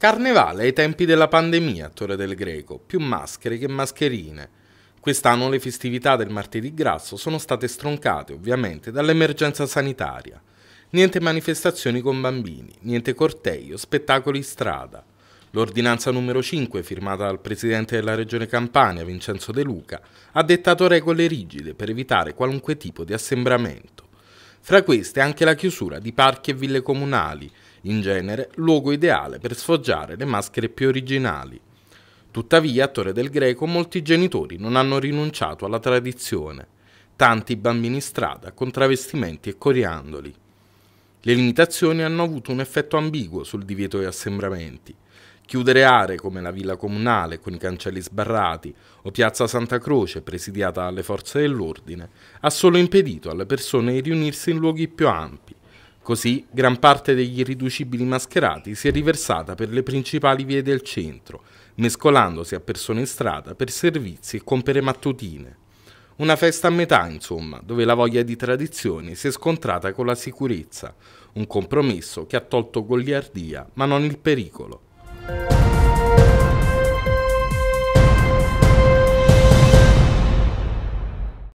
Carnevale ai tempi della pandemia a Torre del Greco, più maschere che mascherine. Quest'anno le festività del martedì grasso sono state stroncate ovviamente dall'emergenza sanitaria. Niente manifestazioni con bambini, niente corteio, spettacoli in strada. L'ordinanza numero 5, firmata dal presidente della regione Campania, Vincenzo De Luca, ha dettato regole rigide per evitare qualunque tipo di assembramento. Fra queste anche la chiusura di parchi e ville comunali, in genere, luogo ideale per sfoggiare le maschere più originali. Tuttavia, a Torre del Greco, molti genitori non hanno rinunciato alla tradizione. Tanti bambini in strada con travestimenti e coriandoli. Le limitazioni hanno avuto un effetto ambiguo sul divieto di assembramenti. Chiudere aree come la Villa Comunale con i cancelli sbarrati o Piazza Santa Croce presidiata dalle forze dell'ordine ha solo impedito alle persone di riunirsi in luoghi più ampi. Così gran parte degli irriducibili mascherati si è riversata per le principali vie del centro, mescolandosi a persone in strada per servizi e compere mattutine. Una festa a metà, insomma, dove la voglia di tradizione si è scontrata con la sicurezza, un compromesso che ha tolto goliardia ma non il pericolo.